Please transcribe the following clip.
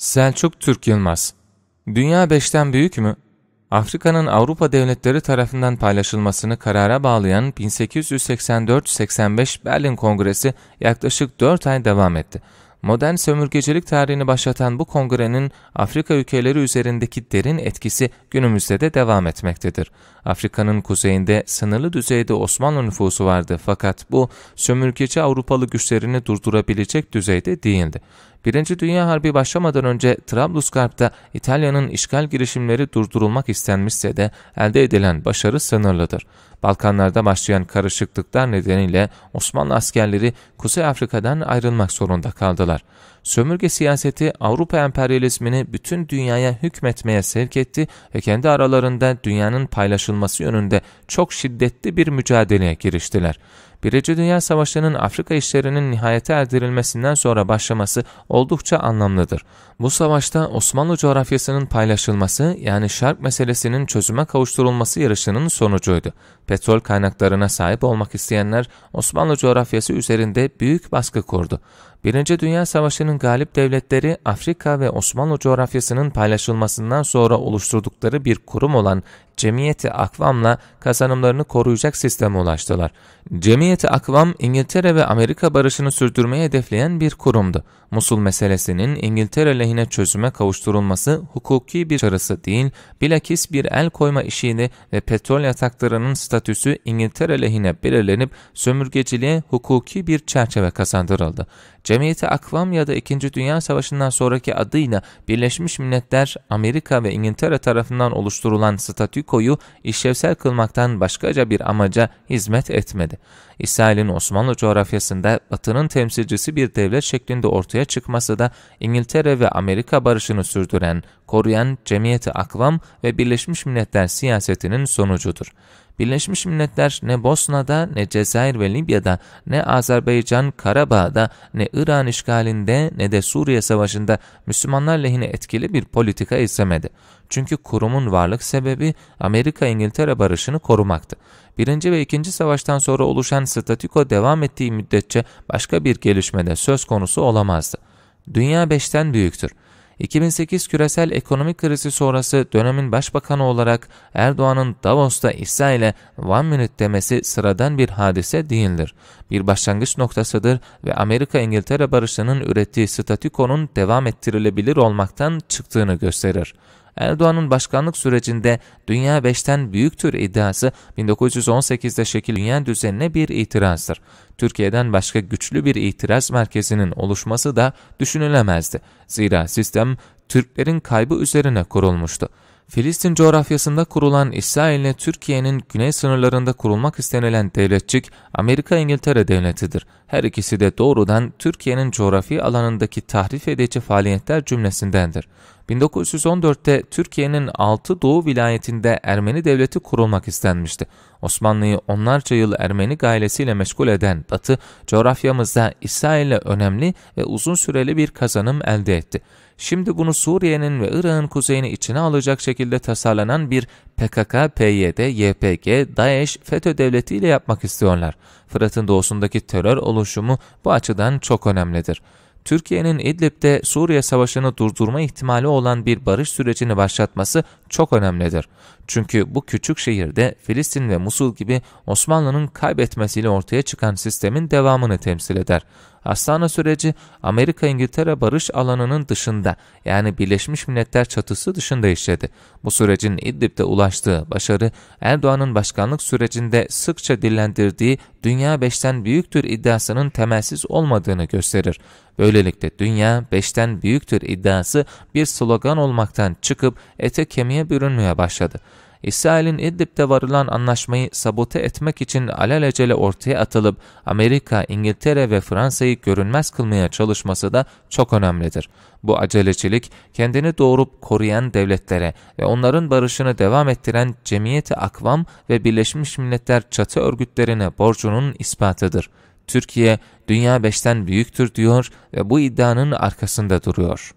Selçuk Türk Yılmaz Dünya beşten büyük mü? Afrika'nın Avrupa devletleri tarafından paylaşılmasını karara bağlayan 1884-85 Berlin Kongresi yaklaşık 4 ay devam etti. Modern sömürgecilik tarihini başlatan bu kongrenin Afrika ülkeleri üzerindeki derin etkisi günümüzde de devam etmektedir. Afrika'nın kuzeyinde sınırlı düzeyde Osmanlı nüfusu vardı fakat bu sömürgeci Avrupalı güçlerini durdurabilecek düzeyde değildi. Birinci Dünya Harbi başlamadan önce Trablusgarp'ta İtalya'nın işgal girişimleri durdurulmak istenmişse de elde edilen başarı sınırlıdır. Balkanlarda başlayan karışıklıklar nedeniyle Osmanlı askerleri Kuzey Afrika'dan ayrılmak zorunda kaldılar. Sömürge siyaseti Avrupa emperyalizmini bütün dünyaya hükmetmeye sevk etti ve kendi aralarında dünyanın paylaşılması yönünde çok şiddetli bir mücadeleye giriştiler. Birinci Dünya Savaşı'nın Afrika işlerinin nihayete erdirilmesinden sonra başlaması oldukça anlamlıdır. Bu savaşta Osmanlı coğrafyasının paylaşılması yani şark meselesinin çözüme kavuşturulması yarışının sonucuydu. Petrol kaynaklarına sahip olmak isteyenler Osmanlı coğrafyası üzerinde büyük baskı kurdu. Birinci Dünya Savaşı'nın galip devletleri Afrika ve Osmanlı coğrafyasının paylaşılmasından sonra oluşturdukları bir kurum olan Cemiyeti Akvam'la kazanımlarını koruyacak sisteme ulaştılar. Cemiyeti Akvam, İngiltere ve Amerika barışını sürdürmeyi hedefleyen bir kurumdu. Musul meselesinin İngiltere lehine çözüme kavuşturulması hukuki bir çarısı değil, bilakis bir el koyma işiydi ve petrol yataklarının statüsü İngiltere lehine belirlenip sömürgeciliğe hukuki bir çerçeve kazandırıldı. Cemiyeti Akvam ya da 2. Dünya Savaşı'ndan sonraki adıyla Birleşmiş Milletler, Amerika ve İngiltere tarafından oluşturulan statü İko'yu işlevsel kılmaktan başkaca bir amaca hizmet etmedi. İsrail'in Osmanlı coğrafyasında Batı'nın temsilcisi bir devlet şeklinde ortaya çıkması da İngiltere ve Amerika barışını sürdüren, koruyan Cemiyeti Akvam ve Birleşmiş Milletler siyasetinin sonucudur. Birleşmiş Milletler ne Bosna'da ne Cezayir ve Libya'da ne Azerbaycan Karabağ'da ne İran işgalinde ne de Suriye Savaşı'nda Müslümanlar lehine etkili bir politika izlemedi. Çünkü kurumun varlık sebebi Amerika-İngiltere barışını korumaktı. Birinci ve ikinci savaştan sonra oluşan statüko devam ettiği müddetçe başka bir gelişmede söz konusu olamazdı. Dünya beşten büyüktür. 2008 küresel ekonomik krizi sonrası dönemin başbakanı olarak Erdoğan'ın Davos'ta İsrail'e one minute demesi sıradan bir hadise değildir. Bir başlangıç noktasıdır ve Amerika-İngiltere barışının ürettiği statükonun devam ettirilebilir olmaktan çıktığını gösterir. Erdoğan'ın başkanlık sürecinde dünya beşten büyüktür iddiası 1918'de şekil dünya düzenine bir itirazdır. Türkiye'den başka güçlü bir itiraz merkezinin oluşması da düşünülemezdi. Zira sistem Türklerin kaybı üzerine kurulmuştu. Filistin coğrafyasında kurulan İsrail'le Türkiye'nin güney sınırlarında kurulmak istenilen devletçik Amerika-İngiltere devletidir. Her ikisi de doğrudan Türkiye'nin coğrafi alanındaki tahrif edici faaliyetler cümlesindendir. 1914'te Türkiye'nin 6 Doğu vilayetinde Ermeni devleti kurulmak istenmişti. Osmanlı'yı onlarca yıl Ermeni gailesiyle meşgul eden Batı, coğrafyamızda İsrail'e önemli ve uzun süreli bir kazanım elde etti. Şimdi bunu Suriye'nin ve Irak'ın kuzeyini içine alacak şekilde tasarlanan bir PKK, PYD, YPG, DAEŞ, FETÖ devletiyle yapmak istiyorlar. Fırat'ın doğusundaki terör oluşumu bu açıdan çok önemlidir. Türkiye'nin İdlib'de Suriye Savaşı'nı durdurma ihtimali olan bir barış sürecini başlatması çok önemlidir. Çünkü bu küçük şehirde Filistin ve Musul gibi Osmanlı'nın kaybetmesiyle ortaya çıkan sistemin devamını temsil eder. Astana süreci Amerika-İngiltere barış alanının dışında yani Birleşmiş Milletler çatısı dışında işledi. Bu sürecin İdlib'de ulaştığı başarı Erdoğan'ın başkanlık sürecinde sıkça dillendirdiği dünya beşten büyüktür iddiasının temelsiz olmadığını gösterir. Böylelikle dünya beşten büyüktür iddiası bir slogan olmaktan çıkıp ete kemiğe bürünmeye başladı. İsrail'in İdlib'de varılan anlaşmayı sabote etmek için alelacele ortaya atılıp Amerika, İngiltere ve Fransa'yı görünmez kılmaya çalışması da çok önemlidir. Bu acelecilik kendini doğurup koruyan devletlere ve onların barışını devam ettiren Cemiyeti Akvam ve Birleşmiş Milletler çatı örgütlerine borcunun ispatıdır. Türkiye, dünya beşten büyüktür diyor ve bu iddianın arkasında duruyor.